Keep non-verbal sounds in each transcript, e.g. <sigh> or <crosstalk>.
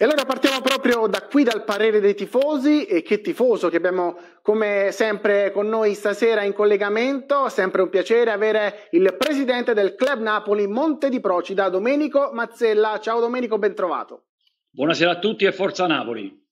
E allora partiamo proprio da qui dal parere dei tifosi e che tifoso che abbiamo come sempre con noi stasera in collegamento, sempre un piacere avere il presidente del Club Napoli Monte di Procida, Domenico Mazzella. Ciao Domenico, bentrovato. Buonasera a tutti e forza Napoli.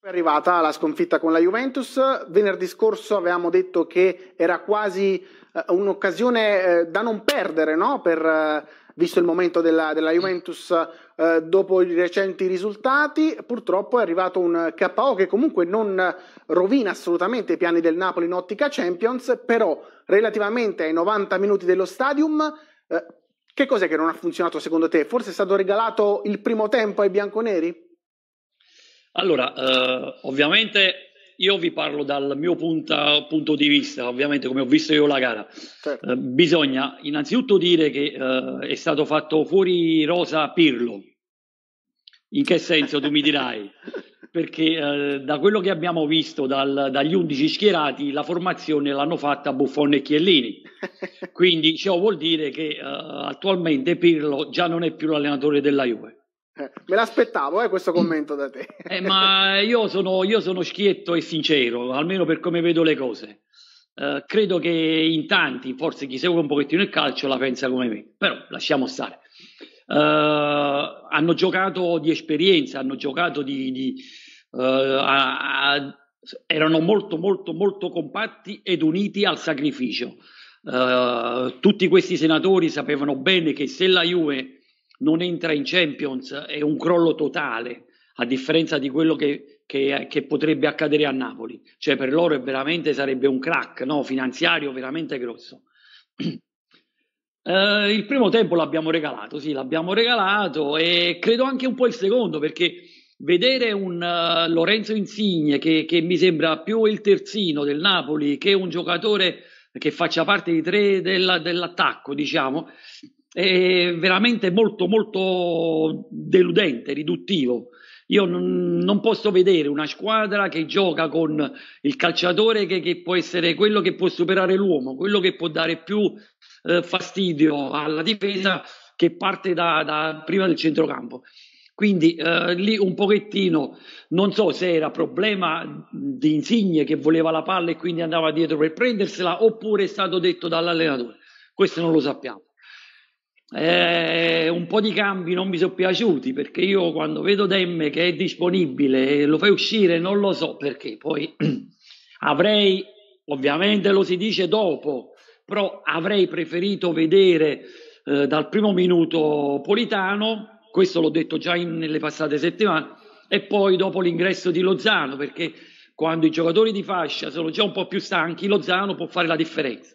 È arrivata la sconfitta con la Juventus, venerdì scorso avevamo detto che era quasi eh, un'occasione eh, da non perdere no? per eh, visto il momento della, della mm. Juventus eh, dopo i recenti risultati. Purtroppo è arrivato un KO che comunque non rovina assolutamente i piani del Napoli in ottica Champions, però relativamente ai 90 minuti dello stadium... Eh, che cos'è che non ha funzionato secondo te? Forse è stato regalato il primo tempo ai bianconeri? Allora, eh, ovviamente io vi parlo dal mio punta, punto di vista, ovviamente come ho visto io la gara. Certo. Eh, bisogna innanzitutto dire che eh, è stato fatto fuori rosa Pirlo. In che senso tu mi dirai? <laughs> Perché eh, da quello che abbiamo visto dal, dagli 11 schierati, la formazione l'hanno fatta Buffon e Chiellini. <laughs> Quindi ciò vuol dire che eh, attualmente Pirlo già non è più l'allenatore della Juve eh, me l'aspettavo eh, questo commento da te. Eh, ma io sono, io sono, schietto e sincero, almeno per come vedo le cose. Eh, credo che in tanti, forse chi segue un pochettino il calcio, la pensa come me, però lasciamo stare. Eh, hanno giocato di esperienza, hanno giocato di... di eh, a, a, erano molto molto molto compatti ed uniti al sacrificio. tutti questi senatori sapevano bene che se la Juve non entra in Champions è un crollo totale, a differenza di quello che, che, che potrebbe accadere a Napoli. Cioè per loro veramente sarebbe un crack no? finanziario veramente grosso. Uh, <clears throat> il primo tempo l'abbiamo regalato, sì, l'abbiamo regalato e credo anche un po' il secondo perché vedere un uh, Lorenzo Insigne che, che, mi sembra più il terzino del Napoli che un giocatore che faccia parte di tre della, dell'attacco, diciamo, è veramente molto molto deludente, riduttivo. Io non, non, posso vedere una squadra che gioca con il calciatore che, che, può essere quello che può superare l'uomo, quello che può dare più eh, fastidio alla difesa che parte da, da prima del centrocampo. Quindi eh, lì un pochettino, non so se era problema di Insigne che voleva la palla e quindi andava dietro per prendersela oppure è stato detto dall'allenatore. Questo non lo sappiamo eh, un po' di cambi non mi sono piaciuti perché io quando vedo Demme che è disponibile e lo fai uscire non lo so perché poi <clears throat> avrei ovviamente lo si dice dopo però avrei preferito vedere eh, dal primo minuto Politano questo l'ho detto già in, nelle passate settimane e poi dopo l'ingresso di Lozano perché quando i giocatori di fascia sono già un po' più stanchi Lozano può fare la differenza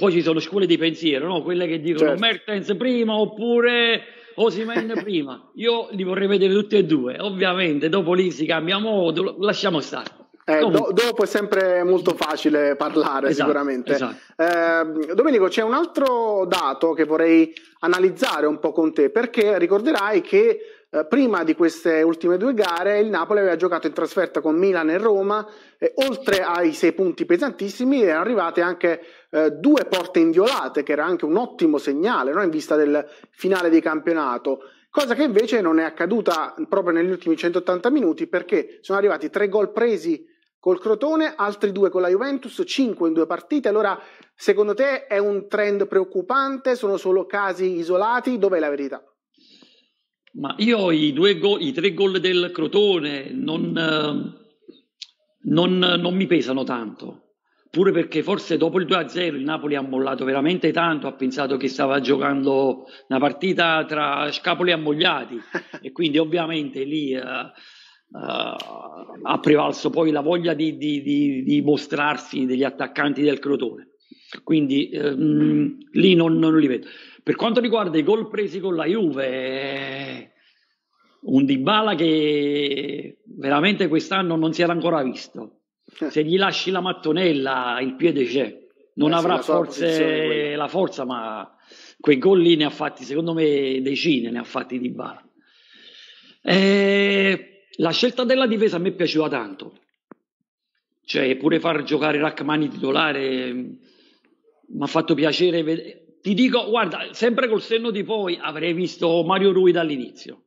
poi ci sono scuole di pensiero, no? quelle che dicono certo. Mertens prima oppure Osimene <laughs> prima. Io li vorrei vedere tutti e due. Ovviamente dopo lì si cambia modo, lasciamo stare. Eh, do, dopo è sempre molto facile parlare, esatto, sicuramente. Esatto. Eh, Domenico, c'è un altro dato che vorrei analizzare un po' con te, perché ricorderai che eh, prima di queste ultime due gare il Napoli aveva giocato in trasferta con Milan e Roma e oltre ai sei punti pesantissimi erano arrivate anche eh, due porte inviolate che era anche un ottimo segnale no? in vista del finale di campionato cosa che invece non è accaduta proprio negli ultimi 180 minuti perché sono arrivati tre gol presi col Crotone, altri due con la Juventus, cinque in due partite. Allora, secondo te è un trend preoccupante? Sono solo casi isolati? Dov'è la verità? Ma io i, gol, i tre gol del Crotone non, ehm, non, non, mi pesano tanto, pure perché forse dopo il 2-0 il Napoli ha mollato veramente tanto, ha pensato che stava giocando una partita tra scapoli ammogliati <laughs> e quindi ovviamente lì uh, uh, ha prevalso poi la voglia di, di, di, di, mostrarsi degli attaccanti del Crotone. Quindi uh, lì non, non li vedo. Per quanto riguarda i gol presi con la Juve, eh, un Dybala che veramente quest'anno non si era ancora visto. Eh. Se gli lasci la mattonella, il piede c'è. Non eh, avrà la forse la forza, ma quei gol lì ne ha fatti, secondo me, decine, ne ha fatti Dybala. E eh, la scelta della difesa a me piaceva tanto. Cioè, pure far giocare Rachmani titolare mm, mi ha fatto piacere ti dico, guarda, sempre col senno di poi avrei visto Mario Rui dall'inizio,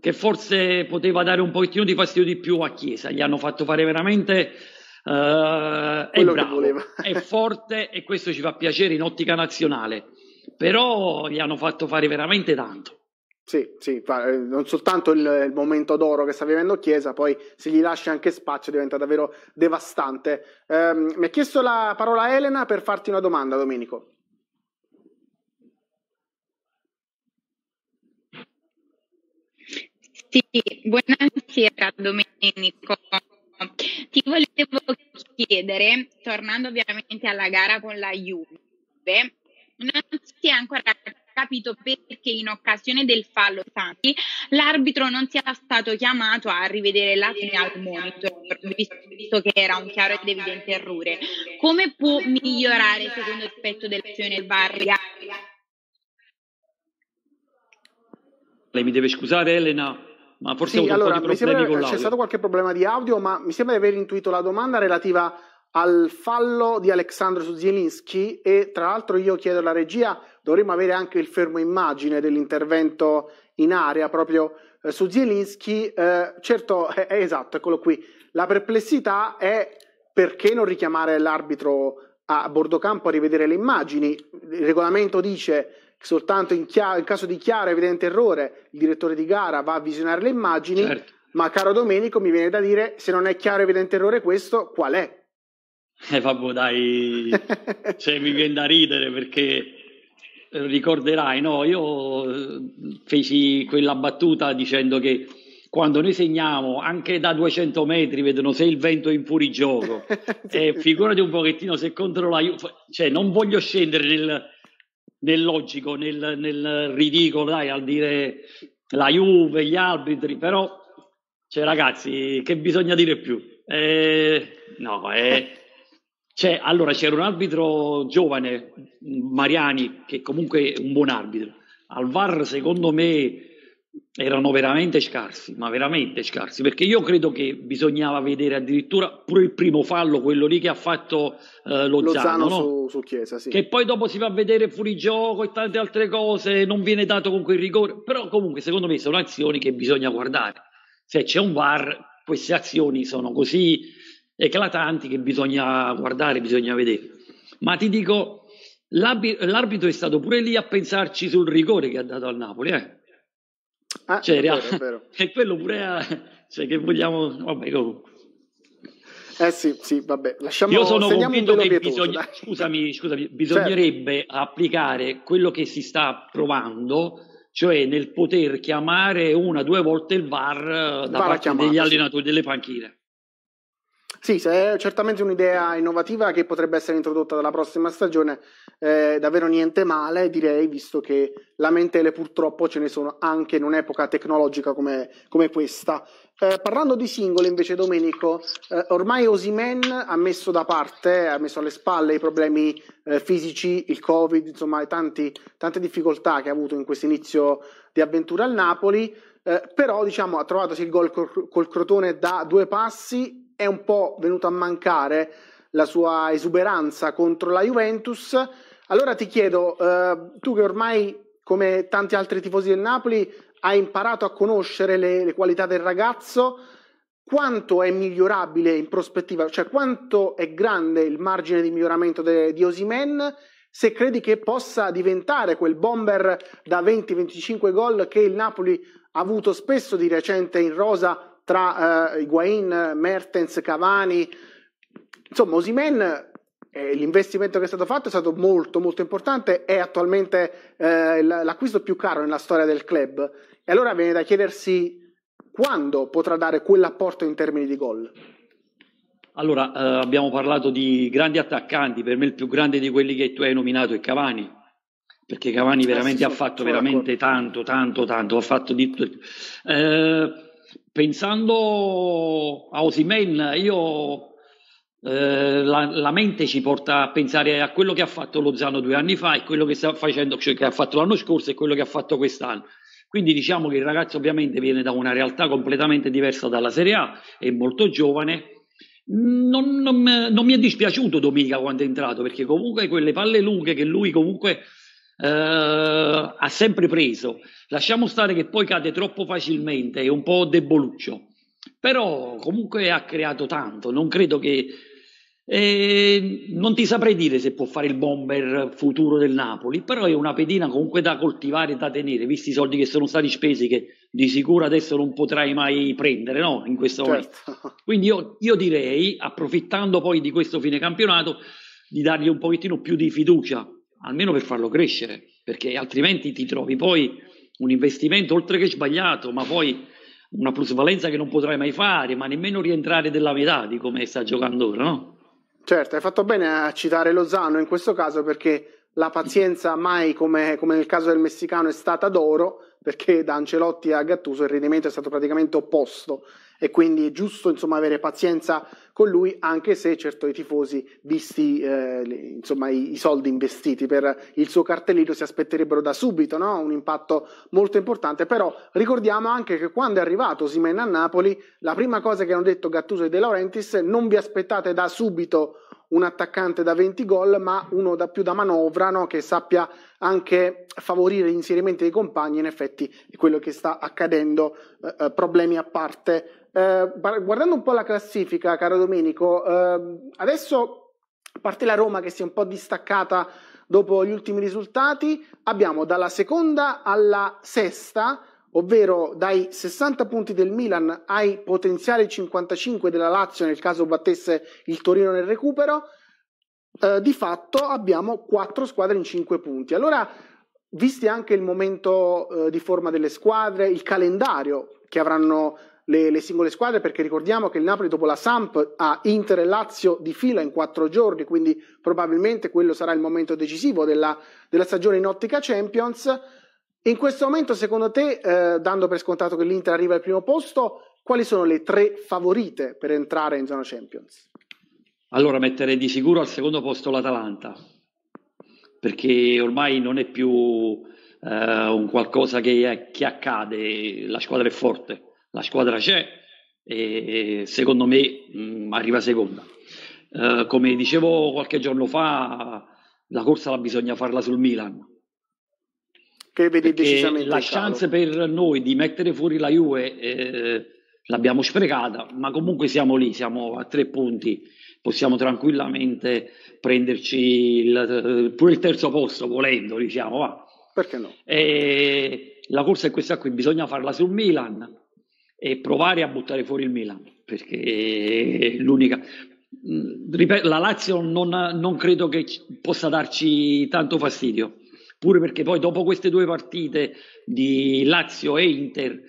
che forse poteva dare un pochettino di fastidio di più a Chiesa, gli hanno fatto fare veramente... Uh, è bravo, è forte e questo ci fa piacere in ottica nazionale, però gli hanno fatto fare veramente tanto. Sì, sì, eh, non soltanto il, il, momento d'oro che sta vivendo Chiesa, poi se gli lascia anche spazio diventa davvero devastante. Eh, mi ha chiesto la parola Elena per farti una domanda, Domenico. Sì, buonasera Domenico. Ti volevo chiedere, tornando ovviamente alla gara con la Juve, non si è ancora capito perché in occasione del fallo Santi l'arbitro non sia stato chiamato a rivedere la al monitor, visto che era un chiaro ed evidente errore. Come può migliorare secondo l'aspetto dell'azione il VAR? Lei mi deve scusare Elena, ma forse sì, allora, sembra, C'è stato qualche problema di audio, ma mi sembra di aver intuito la domanda relativa al fallo di Alexandro su Zielinski e tra l'altro io chiedo alla regia, dovremmo avere anche il fermo immagine dell'intervento in area proprio eh, su Zielinski. Eh, certo, è, eh, è eh, esatto, eccolo qui. La perplessità è perché non richiamare l'arbitro a bordo campo a rivedere le immagini. Il regolamento dice soltanto in, chiaro, in caso di chiaro e evidente errore il direttore di gara va a visionare le immagini, certo. ma caro Domenico mi viene da dire se non è chiaro e evidente errore questo, qual è? Eh vabbè dai, <laughs> cioè, mi viene da ridere perché eh, ricorderai, no? io eh, feci quella battuta dicendo che quando noi segniamo anche da 200 metri vedono se il vento è in fuorigioco <laughs> e eh, figurati un pochettino se contro la Juve, cioè non voglio scendere nel, nel logico, nel, nel ridicolo, dai, al dire la Juve, gli arbitri, però, cioè ragazzi, che bisogna dire più? Eh, no, eh, cioè, allora c'era un arbitro giovane, Mariani, che comunque è un buon arbitro. Al VAR, secondo me, erano veramente scarsi, ma veramente scarsi, perché io credo che bisognava vedere addirittura pure il primo fallo, quello lì che ha fatto eh, Lozano, Lozano no? su, su, Chiesa, sì. che poi dopo si va a vedere fuori gioco e tante altre cose, non viene dato comunque il rigore, però comunque secondo me sono azioni che bisogna guardare, se c'è un VAR queste azioni sono così eclatanti che bisogna guardare, bisogna vedere, ma ti dico, l'arbitro è stato pure lì a pensarci sul rigore che ha dato al Napoli, eh? Ah, cioè, è vero, è vero. <laughs> e quello pure a, cioè, che vogliamo vabbè comunque eh sì, sì, vabbè, lasciamo Io sono convinto che pietoso, bisogna, scusami, <laughs> scusami, certo. bisognerebbe certo. applicare quello che si sta provando, cioè nel poter chiamare una o due volte il VAR eh, da VAR parte chiamato, degli allenatori sì. delle panchine. Sì, è certamente un'idea innovativa che potrebbe essere introdotta dalla prossima stagione, eh, davvero niente male direi, visto che lamentele purtroppo ce ne sono anche in un'epoca tecnologica come, come questa. Eh, parlando di singoli invece Domenico, eh, ormai Osimen ha messo da parte, ha messo alle spalle i problemi eh, fisici, il Covid, insomma tanti, tante difficoltà che ha avuto in questo inizio di avventura al Napoli, eh, però diciamo ha trovato il gol col, col Crotone da due passi è un po' venuto a mancare la sua esuberanza contro la Juventus. Allora ti chiedo, eh, tu che ormai, come tanti altri tifosi del Napoli, hai imparato a conoscere le, le qualità del ragazzo, quanto è migliorabile in prospettiva, cioè quanto è grande il margine di miglioramento de, di Osimen, se credi che possa diventare quel bomber da 20-25 gol che il Napoli ha avuto spesso di recente in rosa tra eh, Higuain, Mertens, Cavani. Insomma, Osimen eh, l'investimento che è stato fatto è stato molto molto importante, è attualmente eh, l'acquisto più caro nella storia del club e allora viene da chiedersi quando potrà dare quell'apporto in termini di gol. Allora, eh, abbiamo parlato di grandi attaccanti, per me il più grande di quelli che tu hai nominato è Cavani, perché Cavani eh veramente eh sì, ha fatto veramente d'accordo. tanto, tanto, tanto, ha fatto di tutto. Eh, Pensando a Osimen, io eh, la, la, mente ci porta a pensare a quello che ha fatto Lozano due anni fa e quello che sta facendo, cioè che ha fatto l'anno scorso e quello che ha fatto quest'anno. Quindi diciamo che il ragazzo ovviamente viene da una realtà completamente diversa dalla Serie A, è molto giovane. Non, non, non mi è dispiaciuto Dominica quando è entrato, perché comunque quelle palle lunghe che lui comunque eh, ha sempre preso. Lasciamo stare che poi cade troppo facilmente, è un po' deboluccio, però comunque ha creato tanto. Non credo che. Eh, non ti saprei dire se può fare il bomber futuro del Napoli, però è una pedina comunque da coltivare e da tenere, visti i soldi che sono stati spesi, che di sicuro adesso non potrai mai prendere no? in questo certo. momento. Quindi io, io direi, approfittando poi di questo fine campionato, di dargli un pochettino più di fiducia almeno per farlo crescere, perché altrimenti ti trovi poi un investimento oltre che sbagliato, ma poi una plusvalenza che non potrai mai fare, ma nemmeno rientrare della metà di come sta giocando ora, no? Certo, hai fatto bene a citare Lozano in questo caso perché la pazienza mai come, come nel caso del messicano è stata d'oro, perché da Ancelotti a Gattuso il rendimento è stato praticamente opposto e quindi è giusto insomma, avere pazienza con lui anche se certo i tifosi visti eh, insomma, i, i, soldi investiti per il suo cartellino si aspetterebbero da subito no? un impatto molto importante però ricordiamo anche che quando è arrivato Simen a Napoli la prima cosa che hanno detto Gattuso e De Laurentiis non vi aspettate da subito un attaccante da 20 gol ma uno da più da manovra no? che sappia anche favorire l'inserimento dei compagni, in effetti è quello che sta accadendo, eh, eh problemi a parte. Eh, guardando un po' la classifica, caro Domenico, eh, adesso a parte la Roma che si è un po' distaccata dopo gli ultimi risultati, abbiamo dalla seconda alla sesta, ovvero dai 60 punti del Milan ai potenziali 55 della Lazio nel caso battesse il Torino nel recupero, eh, di fatto abbiamo quattro squadre in cinque punti. Allora, visti anche il momento eh, di forma delle squadre, il calendario che avranno le, le, singole squadre, perché ricordiamo che il Napoli dopo la Samp ha Inter e Lazio di fila in quattro giorni, quindi probabilmente quello sarà il momento decisivo della, della stagione in ottica Champions. In questo momento, secondo te, eh, dando per scontato che l'Inter arriva al primo posto, quali sono le tre favorite per entrare in zona Champions? Allora metterei di sicuro al secondo posto l'Atalanta, perché ormai non è più eh, un qualcosa che, è, che, accade, la squadra è forte, la squadra c'è e, secondo me mh, mm, arriva seconda. Eh, come dicevo qualche giorno fa, la corsa la bisogna farla sul Milan. Che vedi decisamente la chance caro. per noi di mettere fuori la Juve eh, l'abbiamo sprecata, ma comunque siamo lì, siamo a tre punti possiamo tranquillamente prenderci il, eh, pure il terzo posto volendo, diciamo, va. Perché no? E la corsa è questa qui, bisogna farla sul Milan e provare a buttare fuori il Milan, perché è l'unica... Mm, Ripeto, la Lazio non, non credo che possa darci tanto fastidio, pure perché poi dopo queste due partite di Lazio e Inter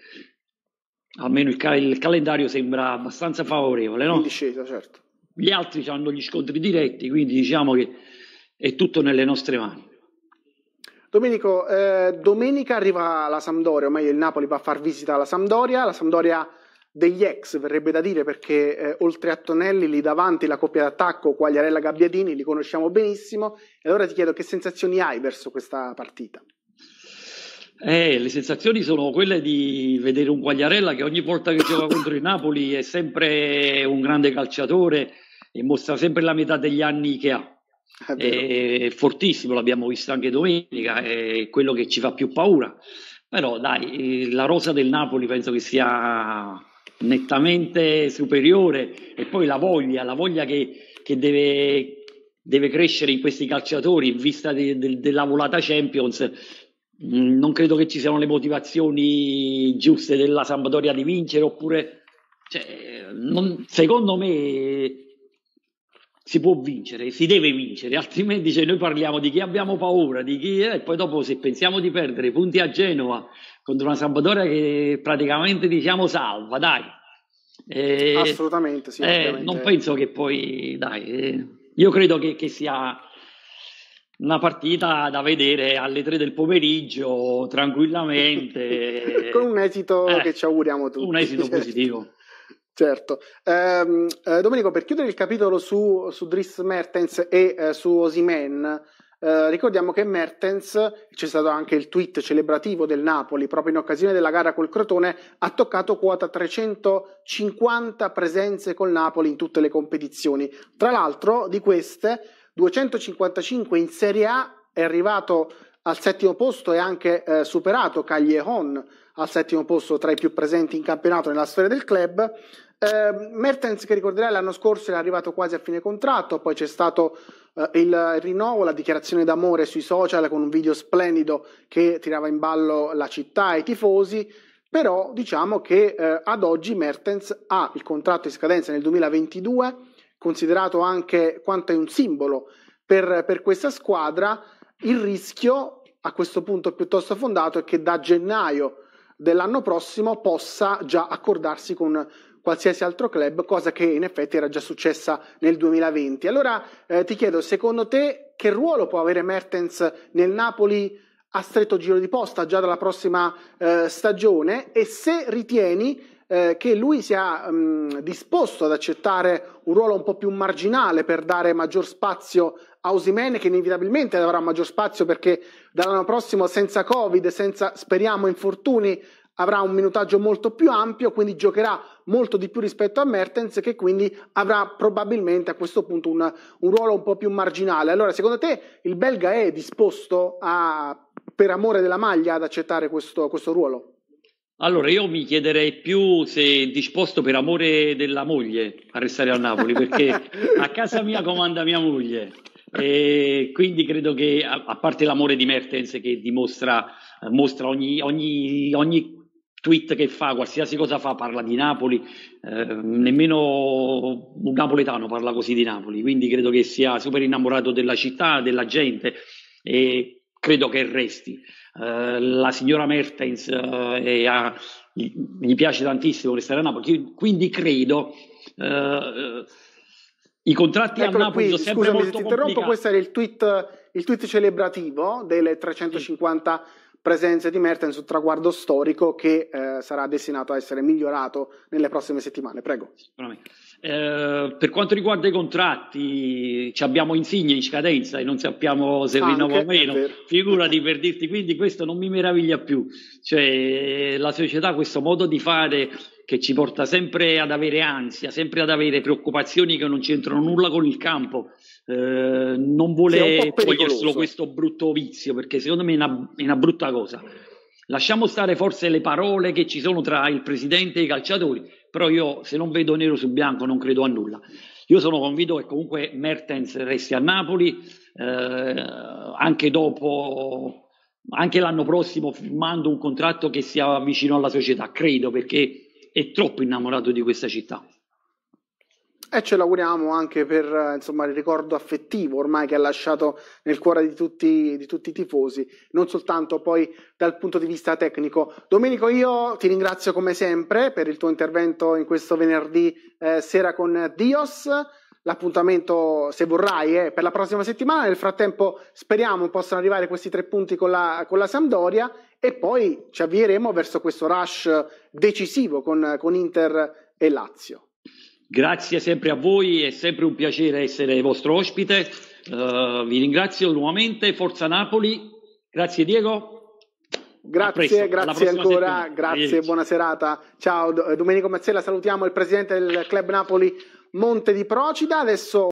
almeno il, cal- il, calendario sembra abbastanza favorevole, no? In discesa, certo. Gli altri hanno gli scontri diretti, quindi diciamo che è tutto nelle nostre mani. Domenico, eh, domenica arriva la Sampdoria, o meglio il Napoli va a far visita alla Sampdoria, la Sampdoria degli ex verrebbe da dire perché eh, oltre a Tonelli lì davanti la coppia d'attacco Quagliarella Gabbiadini li conosciamo benissimo e allora ti chiedo che sensazioni hai verso questa partita? Eh, le sensazioni sono quelle di vedere un Quagliarella che ogni volta che gioca contro il Napoli è sempre un grande calciatore, e mostra sempre la metà degli anni che ha. È, è fortissimo, l'abbiamo visto anche domenica, è quello che ci fa più paura. Però dai, la rosa del Napoli penso che sia nettamente superiore e poi la voglia, la voglia che, che deve, deve, crescere in questi calciatori in vista de, de, della volata Champions. Mm, non credo che ci siano le motivazioni giuste della Sampdoria di vincere oppure... Cioè, non, secondo me si può vincere, si deve vincere, altrimenti se noi parliamo di chi abbiamo paura, di chi è, e poi dopo se pensiamo di perdere punti a Genova contro una Sampdoria che praticamente diciamo salva, dai. Eh, Assolutamente, sì. Eh, non penso che poi, dai, eh, io credo che, che sia una partita da vedere alle 3 del pomeriggio tranquillamente. <laughs> Con un esito eh, che ci auguriamo tutti. Un esito positivo. Certo. Um, eh, Domenico, per chiudere il capitolo su, su Dries Mertens e eh, su Osimen, eh, ricordiamo che Mertens, c'è stato anche il tweet celebrativo del Napoli, proprio in occasione della gara col Crotone, ha toccato quota 350 presenze col Napoli in tutte le competizioni. Tra l'altro, di queste, 255 in Serie A è arrivato al settimo posto e anche eh, superato Caglieron al settimo posto tra i più presenti in campionato nella storia del club eh, Mertens che ricorderai l'anno scorso era arrivato quasi a fine contratto, poi c'è stato eh, il rinnovo, la dichiarazione d'amore sui social con un video splendido che tirava in ballo la città e i tifosi, però diciamo che eh, ad oggi Mertens ha il contratto in scadenza nel 2022, considerato anche quanto è un simbolo per, per questa squadra, il rischio a questo punto piuttosto fondato è che da gennaio dell'anno prossimo possa già accordarsi con qualsiasi altro club, cosa che in effetti era già successa nel 2020. Allora eh, ti chiedo, secondo te che ruolo può avere Mertens nel Napoli a stretto giro di posta già dalla prossima eh, stagione e se ritieni eh, che lui sia mh, mm, disposto ad accettare un ruolo un po' più marginale per dare maggior spazio a Osimene che inevitabilmente avrà maggior spazio perché dall'anno prossimo senza Covid, senza speriamo infortuni, avrà un minutaggio molto più ampio, quindi giocherà molto di più rispetto a Mertens che quindi avrà probabilmente a questo punto un, un ruolo un po' più marginale. Allora, secondo te il belga è disposto a, per amore della maglia ad accettare questo, questo ruolo? Allora, io mi chiederei più se è disposto per amore della moglie a restare a Napoli, perché <laughs> a casa mia comanda mia moglie. E quindi credo che, a parte l'amore di Mertens che dimostra mostra ogni, ogni, ogni tweet che fa, qualsiasi cosa fa, parla di Napoli, eh, nemmeno un napoletano parla così di Napoli, quindi credo che sia super innamorato della città, della gente e credo che resti. Eh, la signora Mertens eh, ha, gli, piace tantissimo restare a Napoli, quindi credo... Eh, i contratti Eccolo a Napoli qui, sono sempre scusami, molto ti interrompo, questo era il tweet, il tweet celebrativo delle 350 sì presenza di Mertens su traguardo storico che eh, sarà destinato a essere migliorato nelle prossime settimane. Prego. Eh, per quanto riguarda i contratti, ci abbiamo Insigne in scadenza e non sappiamo se rinnovo o meno. Figurati per dirti, quindi questo non mi meraviglia più. Cioè, la società, questo modo di fare che ci porta sempre ad avere ansia, sempre ad avere preoccupazioni che non c'entrano nulla con il campo. Eh, non vuole toglierselo questo brutto vizio, perché secondo me è una, è una brutta cosa. Lasciamo stare forse le parole che ci sono tra il presidente e i calciatori, però io se non vedo nero su bianco non credo a nulla. Io sono convinto che comunque Mertens resti a Napoli eh, anche dopo anche l'anno prossimo firmando un contratto che sia vicino alla società, credo, perché è troppo innamorato di questa città. E ce l'auguriamo anche per insomma, il ricordo affettivo ormai che ha lasciato nel cuore di tutti, di tutti, i tifosi, non soltanto poi dal punto di vista tecnico. Domenico, io ti ringrazio come sempre per il tuo intervento in questo venerdì eh, sera con Dios. L'appuntamento, se vorrai, è per la prossima settimana. Nel frattempo speriamo possano arrivare questi tre punti con la, con la Sampdoria e poi ci avvieremo verso questo rush decisivo con, con Inter e Lazio. Grazie sempre a voi, è sempre un piacere essere vostro ospite. Uh, vi ringrazio nuovamente, Forza Napoli. Grazie Diego. Grazie, grazie ancora, settimana. grazie, buona serata. Ciao Domenico Mazzella, salutiamo il presidente del Club Napoli Monte di Procida. Adesso